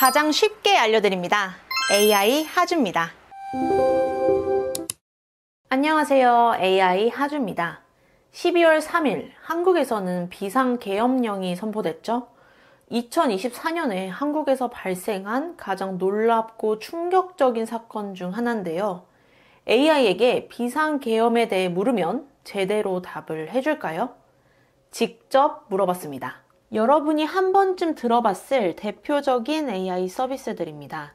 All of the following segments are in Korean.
가장 쉽게 알려드립니다. AI 하주입니다. 안녕하세요. AI 하주입니다. 12월 3일 한국에서는 비상계엄령이 선포됐죠. 2024년에 한국에서 발생한 가장 놀랍고 충격적인 사건 중 하나인데요. AI에게 비상계엄에 대해 물으면 제대로 답을 해줄까요? 직접 물어봤습니다. 여러분이 한 번쯤 들어봤을 대표적인 AI 서비스들입니다.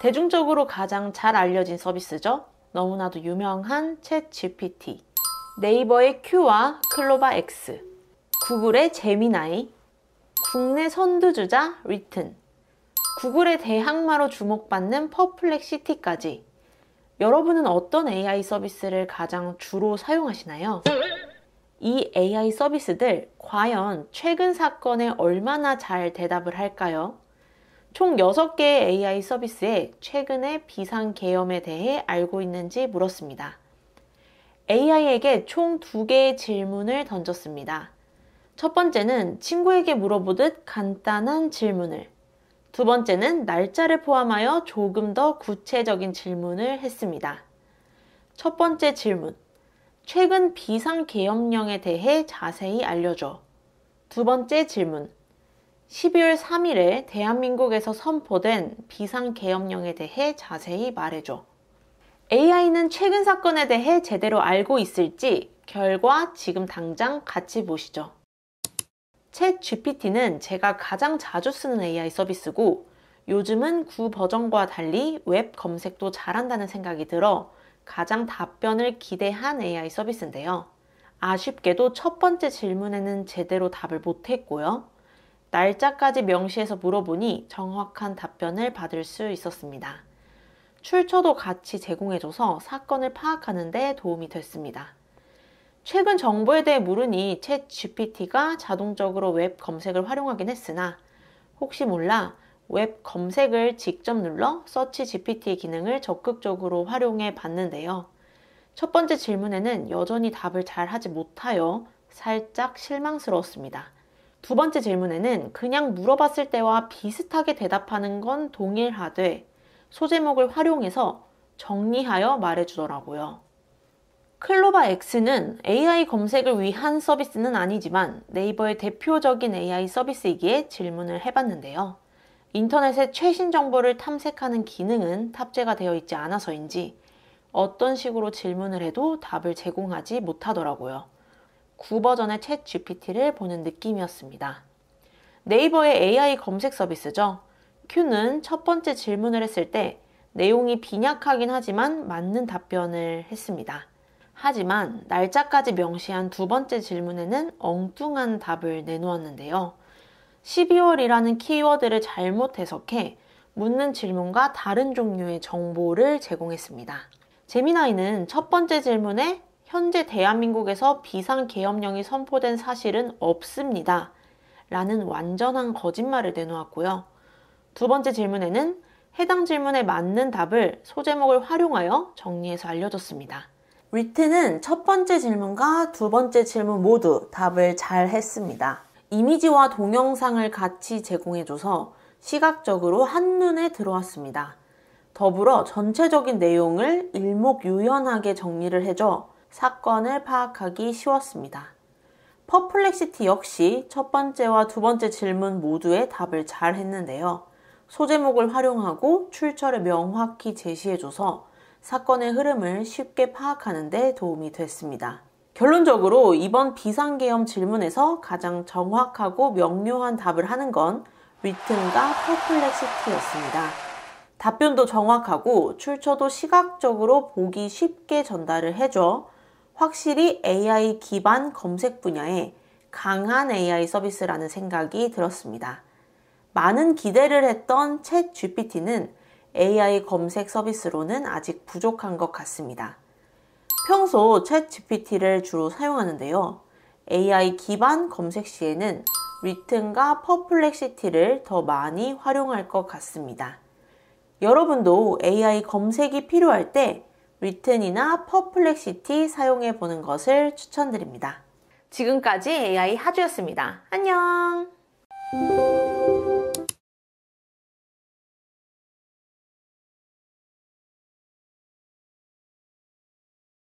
대중적으로 가장 잘 알려진 서비스죠. 너무나도 유명한 챗 GPT, 네이버의 Q와 클로바 X, 구글의 제미나이, 국내 선두주자 리튼, 구글의 대항마로 주목받는 퍼플렉시티까지 여러분은 어떤 AI 서비스를 가장 주로 사용하시나요? 이 AI 서비스들 과연 최근 사건에 얼마나 잘 대답을 할까요? 총 6개의 AI 서비스에 최근의 비상 계엄에 대해 알고 있는지 물었습니다. AI에게 총 2개의 질문을 던졌습니다. 첫 번째는 친구에게 물어보듯 간단한 질문을. 두 번째는 날짜를 포함하여 조금 더 구체적인 질문을 했습니다. 첫 번째 질문. 최근 비상계엄령에 대해 자세히 알려줘. 두 번째 질문. 12월 3일에 대한민국에서 선포된 비상계엄령에 대해 자세히 말해줘. AI는 최근 사건에 대해 제대로 알고 있을지 결과 지금 당장 같이 보시죠. 챗 GPT는 제가 가장 자주 쓰는 AI 서비스고 요즘은 구 버전과 달리 웹 검색도 잘한다는 생각이 들어 가장 답변을 기대한 AI 서비스인데요. 아쉽게도 첫 번째 질문에는 제대로 답을 못했고요. 날짜까지 명시해서 물어보니 정확한 답변을 받을 수 있었습니다. 출처도 같이 제공해줘서 사건을 파악하는데 도움이 됐습니다. 최근 정보에 대해 물으니 챗 GPT가 자동적으로 웹 검색을 활용하긴 했으나 혹시 몰라 웹 검색을 직접 눌러 서치 GPT 기능을 적극적으로 활용해 봤는데요. 첫 번째 질문에는 여전히 답을 잘 하지 못하여 살짝 실망스러웠습니다. 두 번째 질문에는 그냥 물어봤을 때와 비슷하게 대답하는 건 동일하되 소제목을 활용해서 정리하여 말해주더라고요. 클로바 X는 AI 검색을 위한 서비스는 아니지만 네이버의 대표적인 AI 서비스이기에 질문을 해봤는데요. 인터넷의 최신 정보를 탐색하는 기능은 탑재가 되어 있지 않아서인지 어떤 식으로 질문을 해도 답을 제공하지 못하더라고요. 9버전의 챗 GPT를 보는 느낌이었습니다. 네이버의 AI 검색 서비스죠. 큐는 첫 번째 질문을 했을 때 내용이 빈약하긴 하지만 맞는 답변을 했습니다. 하지만 날짜까지 명시한 두 번째 질문에는 엉뚱한 답을 내놓았는데요. 12월이라는 키워드를 잘못 해석해 묻는 질문과 다른 종류의 정보를 제공했습니다. 제미나이는 첫 번째 질문에 현재 대한민국에서 비상계엄령이 선포된 사실은 없습니다. 라는 완전한 거짓말을 내놓았고요. 두 번째 질문에는 해당 질문에 맞는 답을 소제목을 활용하여 정리해서 알려줬습니다. 리트는 첫 번째 질문과 두 번째 질문 모두 답을 잘 했습니다. 이미지와 동영상을 같이 제공해줘서 시각적으로 한눈에 들어왔습니다. 더불어 전체적인 내용을 일목요연하게 정리를 해줘 사건을 파악하기 쉬웠습니다. 퍼플렉시티 역시 첫 번째와 두 번째 질문 모두에 답을 잘 했는데요. 소제목을 활용하고 출처를 명확히 제시해줘서 사건의 흐름을 쉽게 파악하는 데 도움이 됐습니다. 결론적으로 이번 비상계엄 질문에서 가장 정확하고 명료한 답을 하는 건리튬과 퍼플렉시티였습니다. 답변도 정확하고 출처도 시각적으로 보기 쉽게 전달을 해줘 확실히 AI 기반 검색 분야에 강한 AI 서비스라는 생각이 들었습니다. 많은 기대를 했던 챗 GPT는 AI 검색 서비스로는 아직 부족한 것 같습니다. 평소 챗 GPT를 주로 사용하는데요. AI 기반 검색 시에는 리튼과 퍼플렉시티를 더 많이 활용할 것 같습니다. 여러분도 AI 검색이 필요할 때 리튼이나 퍼플렉시티 사용해 보는 것을 추천드립니다. 지금까지 AI 하주였습니다. 안녕!